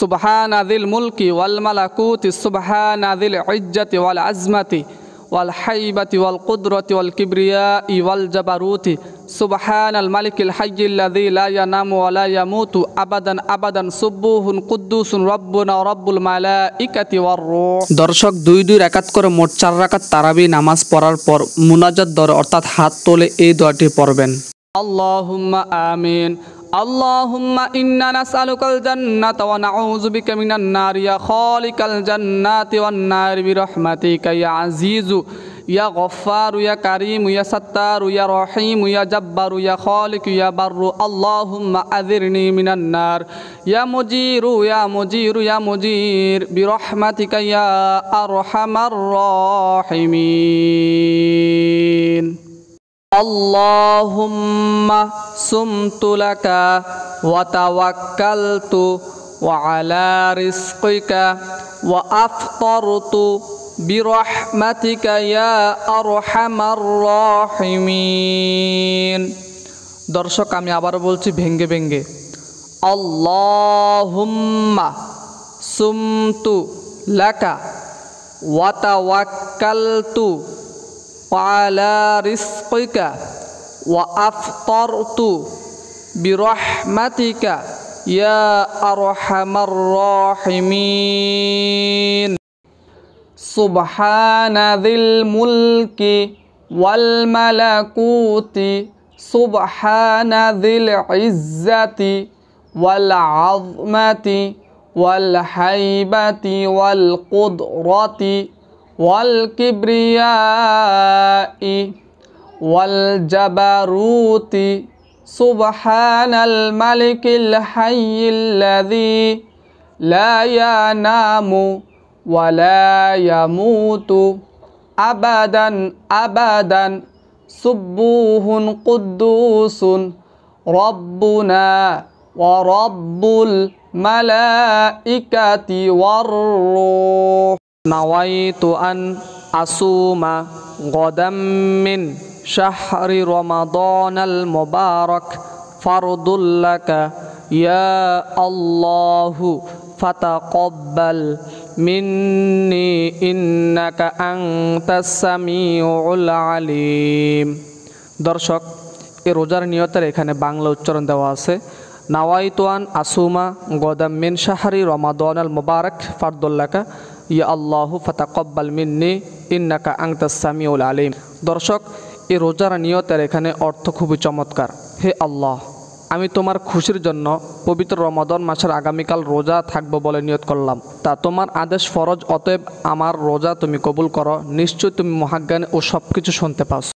সুবহান আদিল মুলকি ওয়াল মালাকুতি সুবহান ঐজ্জাতি ওয়াল আজমাতি ওয়াল হাইবাতি ওয়াল কুদরতি ওয়াল কিবরিয়া ওয়াল জাবারুতি সুবহান আল মালিকিল হাইয়িল্লাযী লা ইয়ানামু ওয়া লা ইয়ামুতু আবাদান আবাদান সুবুহুন কুদ্দুসুন রব্বুনা রব্বুল মালাইকাতি ওয়ার রূহ দর্শক দুই দুই রাকাত করে মোট চার রাকাত তারাবি নামাজ পড়ার পর মুনাজাত দর অর্থাৎ হাত তোলে এই দোয়াটি পড়বেন আল্লাহুম্মা আমিন اللهم إنا نسألك الجنة ونعوذ بك من النار يا خالق الجنات والنار برحمتك يا عزيز يا غفار يا كريم يا ستار يا رحيم يا جبار يا خالق يا بر اللهم أذرني من النار يا مجير يا مجير يا مجير برحمتك يا أرحم الراحمين اللهم سمت لك وتوكلت وعلى رزقك وأفطرت برحمتك يا أرحم الراحمين দর্শক আমি আবারও বলছি ভেঙ্গে ভেঙ্গে আল্লাহুম্মা সুমতু লাকা ওয়াতাওয়াক্কালতু وعلى رزقك وأفطرت برحمتك يا أرحم الراحمين سبحان ذي الملك والملكوت سبحان ذي العزة والعظمة والهيبة والقدرة والكبرياء والجبروت سبحان الملك الحي الذي لا ينام ولا يموت أبدا أبدا سبوه قدوس ربنا ورب الملائكة والروح নাওয়াইতু আন আসুমা গদাম মিন শাহরি রমাদানাল মুবারক ফারদুল্লাকা ইয়া আল্লাহু ফাতাকাব্বাল মিন্নি ইন্নাকা আনতাস সামিউল আলিম দর্শক এ রোজার নিয়তের এখানে বাংলা উচ্চারণ দেওয়া আছে আন আসুমা গদাম মিন শাহরি রমাদান আল মুবারক ফারদুল্লাকা ইয়া আল্লাহ কব্বাল মিন্নি ইন্নাকা আংতা সামিউল আলিম দর্শক এ রোজার নিয়তের এখানে অর্থ খুবই চমৎকার হে আল্লাহ আমি তোমার খুশির জন্য পবিত্র রমাদন মাসের আগামীকাল রোজা থাকব বলে নিয়ত করলাম তা তোমার আদেশ ফরজ অতএব আমার রোজা তুমি কবুল করো নিশ্চয় তুমি মহাজ্ঞানে ও সব কিছু শুনতে পাও